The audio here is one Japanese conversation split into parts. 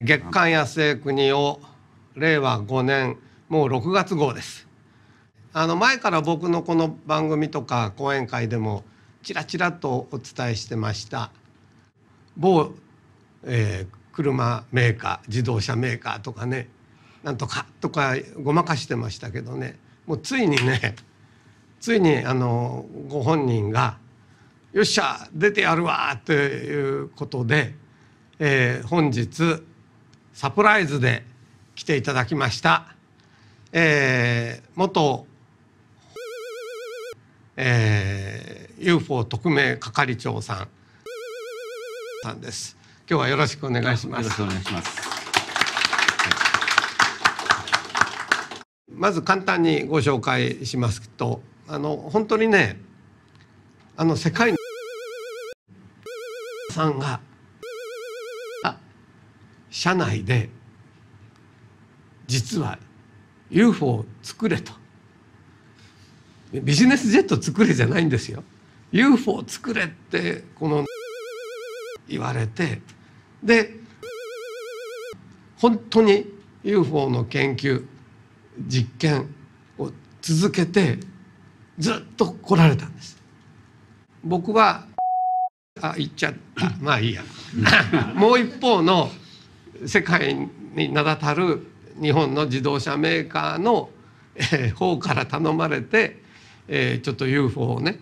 月刊安江国を令和5年もう6月号ですあの前から僕のこの番組とか講演会でもちらちらとお伝えしてました某、えー、車メーカー自動車メーカーとかねなんとかとかごまかしてましたけどねもうついにねついにあのご本人が「よっしゃ出てやるわ」ということで、えー、本日サプライズで来ていただきました、えー、元、えー、UFO 特命係長さんさんです。今日はよろしくお願いします。よろしくお願いします。まず簡単にご紹介しますと、あの本当にね、あの世界のさんが社内で実は UFO を作れとビジネスジェット作れじゃないんですよ UFO 作れってこの言われてで本当に UFO の研究実験を続けてずっと来られたんです僕はあ行っちゃったまあいいや もう一方の世界に名だたる日本の自動車メーカーの、え方から頼まれて、えちょっと UFO をね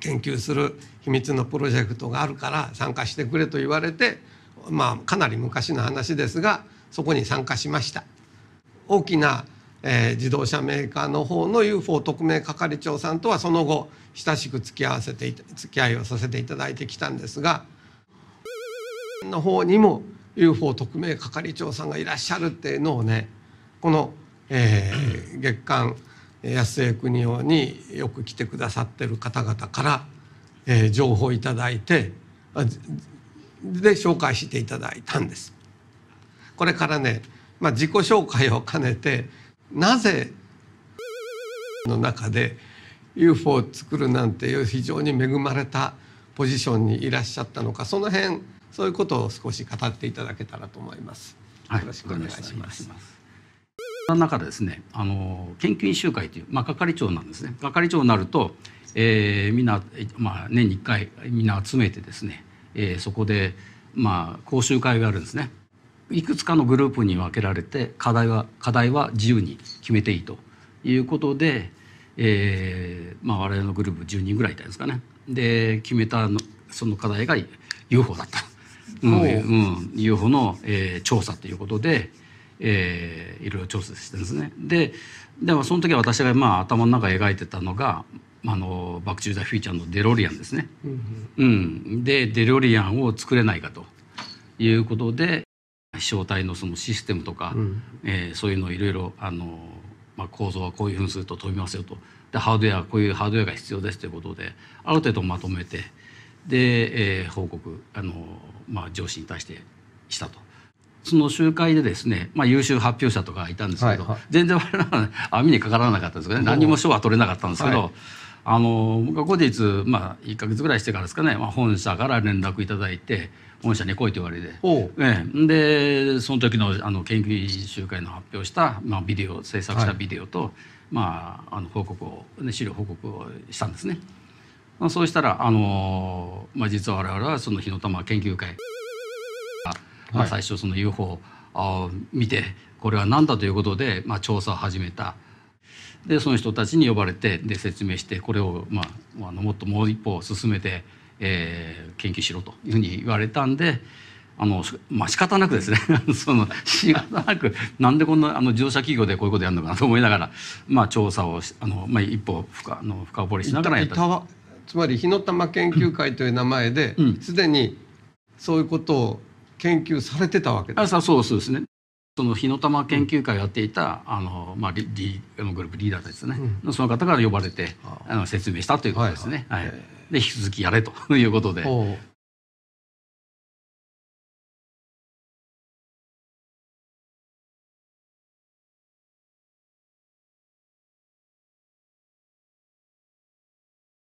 研究する秘密のプロジェクトがあるから参加してくれと言われて、まあ、かなり昔の話ですがそこに参加しました。大きな、え自動車メーカーの方の UFO 特命係長さんとはその後親しく付き合わせて付き合いをさせていただいてきたんですがの方にも UFO 特命係長さんがいらっしゃるっていうのをねこの、えー、月刊安江国夫によく来てくださってる方々から、えー、情報をいただいてで紹介していただいたんです。これからね、まあ、自己紹介を兼ねてなぜの中で UFO を作るなんていう非常に恵まれたポジションにいらっしゃったのかその辺そういうことを少し語っていただけたらと思います。はい、よろしくお願いします。その中でですね、あの研究員集会という、まあ、係長なんですね係長になると、えー、みんな、まあ、年に1回みんな集めてですね、えー、そこで、まあ、講習会があるんですねいくつかのグループに分けられて課題は課題は自由に決めていいということで、えーまあ、我々のグループ10人ぐらいいたんですかねで決めたのその課題が UFO だった、うんうん、UFO の、えー、調査ということで、えー、いろいろ調査してですねででもその時は私が、まあ、頭の中描いてたのが「あのバック・チュー・ザ・フィーチャー」のデロリアンですね。うん、うん、でデロリアンを作れないかということで飛翔体のそのシステムとか、うん、えー、そういうのをいろいろあのまあ、構造はこういうふうにすると飛びますよとでハードウェアはこういうハードウェアが必要ですということである程度まとめてで、えー、報告あの、まあ、上司に対してしたと。その集会でですね、まあ、優秀発表者とかいたんですけど、はいはい、全然我々は網にかからなかったんですけどね何も賞は取れなかったんですけど、はいあの後日、まあ、1か月ぐらいしてからですかね、まあ、本社から連絡いただいて本社に来いと言われて、ええ、でその時のあの研究集会の発表した、まあ、ビデオ制作したビデオと、はい、まあ、あの報告を、ね、資料報告をしたんですね。まあ、そうしたら、あのまあ、実は我々はその火の玉研究会、はい、最初その UFO を見てこれは何だということで、まあ、調査を始めた。でその人たちに呼ばれてで説明してこれを、まあ、あのもっともう一歩進めて、えー、研究しろというふうに言われたんで。あのまあ仕方なくですね その仕方なくなんでこんなあの自動車企業でこういうことやるのかなと思いながら、まあ、調査をあの、まあ、一歩深あの深掘りしながらやったつまり火の玉研究会という名前ですで、うん、にそういうことを研究されてたわけですあそうそうですねその火の玉研究会をやっていたあの、まあ、リリのグループリーダーですね、うん、その方から呼ばれてあの説明したということですね。はい、はい、で引き続きやれということで